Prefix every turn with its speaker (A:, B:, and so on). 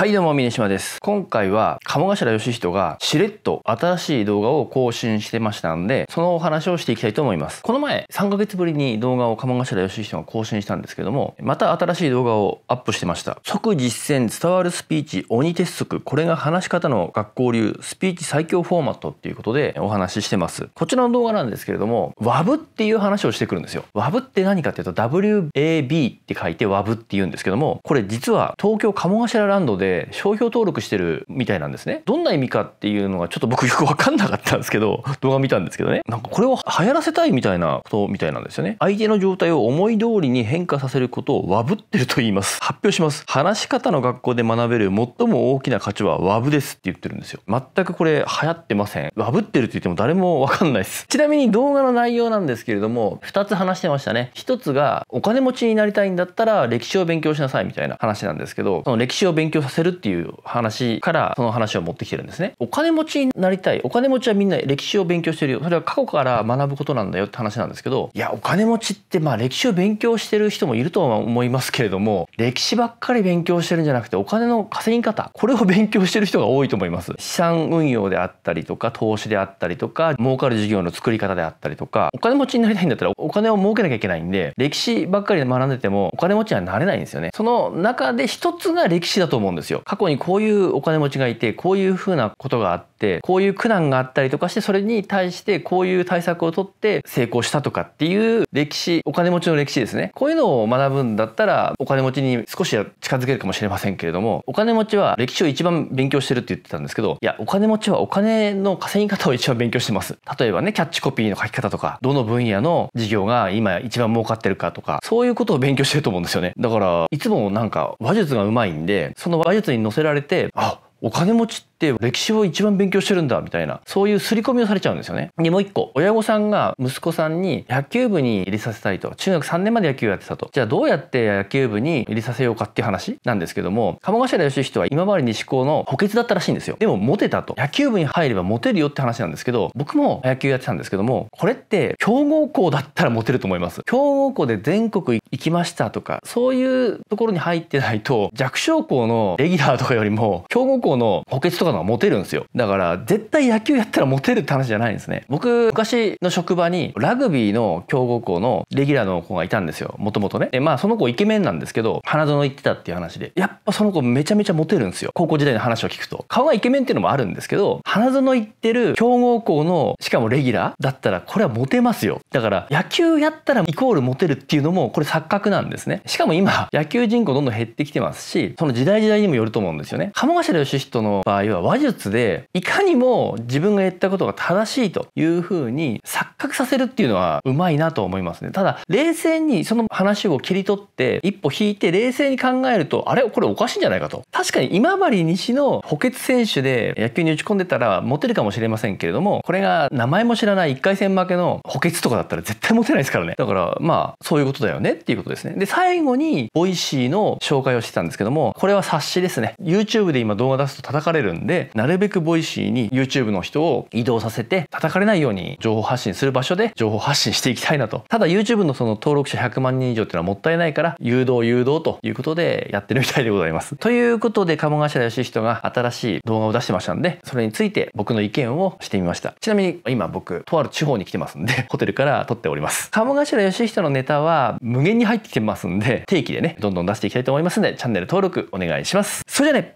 A: はいどうも峰島です今回は鴨頭義人がしれっと新しい動画を更新してましたんでそのお話をしていきたいと思いますこの前3ヶ月ぶりに動画を鴨頭義人が更新したんですけどもまた新しい動画をアップしてました即実践伝わるスピーチ鬼鉄則これが話し方の学校流スピーチ最強フォーマットっていうことでお話ししてますこちらの動画なんですけれども WAV っていう話をしてくるんですよ WAV って何かっていうと WAB って書いて w a って言うんですけどもこれ実は東京鴨頭ランドでで商標登録してるみたいなんですねどんな意味かっていうのがちょっと僕よく分かんなかったんですけど 動画見たんですけどねなんかこれを流行らせたいみたいなことみたいなんですよね相手の状態を思い通りに変化させることをワブってると言います発表します話し方の学校で学べる最も大きな価値はワブですって言ってるんですよ全くこれ流行ってませんワブってるって言っても誰も分かんないですちなみに動画の内容なんですけれども2つ話してましたね1つがお金持ちになりたいんだったら歴史を勉強しなさいみたいな話なんですけどその歴史を勉強させせるっていう話からその話を持ってきてるんですねお金持ちになりたいお金持ちはみんな歴史を勉強してるよそれは過去から学ぶことなんだよって話なんですけどいやお金持ちってまあ歴史を勉強してる人もいるとは思いますけれども歴史ばっかり勉強してるんじゃなくてお金の稼ぎ方これを勉強してる人が多いと思います資産運用であったりとか投資であったりとか儲かる事業の作り方であったりとかお金持ちになりたいんだったらお金を儲けなきゃいけないんで歴史ばっかり学んでてもお金持ちにはなれないんですよねその中で一つが歴史だと思うんですですよ過去にこういうお金持ちがいてこういうふうなことがあってこういう苦難があったりとかしてそれに対してこういう対策をとって成功したとかっていう歴史お金持ちの歴史ですねこういうのを学ぶんだったらお金持ちに少しは近づけるかもしれませんけれどもお金持ちは歴史を一番勉強してるって言ってたんですけどいやお金持ちはお金の稼ぎ方を一番勉強してます例えばねキャッチコピーの書き方とかどの分野の事業が今一番儲かってるかとかそういうことを勉強してると思うんですよねだからいつもなんか話術がうまいんでその話話術に乗せられてあお金持ちって歴史を一番勉強してるんだみたいなそういう刷り込みをされちゃうんですよね。でもう一個親御さんが息子さんに野球部に入れさせたいと中学3年まで野球やってたとじゃあどうやって野球部に入れさせようかっていう話なんですけども鴨頭義人は今治西高の補欠だったらしいんですよ。でもモテたと野球部に入ればモテるよって話なんですけど僕も野球やってたんですけどもこれって強豪校だったらモテると思います。強豪校で全国行きましたとかそういうところに入ってないと弱小校のレギュラーとかよりも強豪校の補欠とかのがモテるんですよ。だから、絶対野球やったらモテるって話じゃないんですね。僕、昔の職場にラグビーの強豪校のレギュラーの子がいたんですよ。もともとね。で、まあ、その子イケメンなんですけど、花園行ってたっていう話で、やっぱその子めちゃめちゃモテるんですよ。高校時代の話を聞くと。顔がイケメンっていうのもあるんですけど、花園行ってる強豪校の、しかもレギュラーだったら、これはモテますよ。だから、野球やったらイコールモテるっていうのも、これ錯覚なんですね。しかも今、野球人口どんどん減ってきてますし、その時代時代にもよると思うんですよね。鴨頭義人の場合は話術でいかにも自分が言ったことが正しいというふうに錯覚させるっていうのはうまいなと思いますねただ冷静にその話を切り取って一歩引いて冷静に考えるとあれこれおかしいんじゃないかと確かに今治西の補欠選手で野球に打ち込んでたらモテるかもしれませんけれどもこれが名前も知らない1回戦負けの補欠とかだったら絶対モテないですからねだからまあそういうことだよねっていうことですねで最後にボイシーの紹介をしてたんですけどもこれは冊子ですね YouTube で今動画出すと叩かれるんででなるべくボイシーに YouTube の人を移動させて叩かれないように情報発信する場所で情報発信していきたいなとただ YouTube のその登録者100万人以上っていうのはもったいないから誘導誘導ということでやってるみたいでございますということで鴨頭嘉人が新しい動画を出してましたんでそれについて僕の意見をしてみましたちなみに今僕とある地方に来てますんで ホテルから撮っております鴨頭嘉人のネタは無限に入ってきてますんで定期でねどんどん出していきたいと思いますんでチャンネル登録お願いしますそれじゃね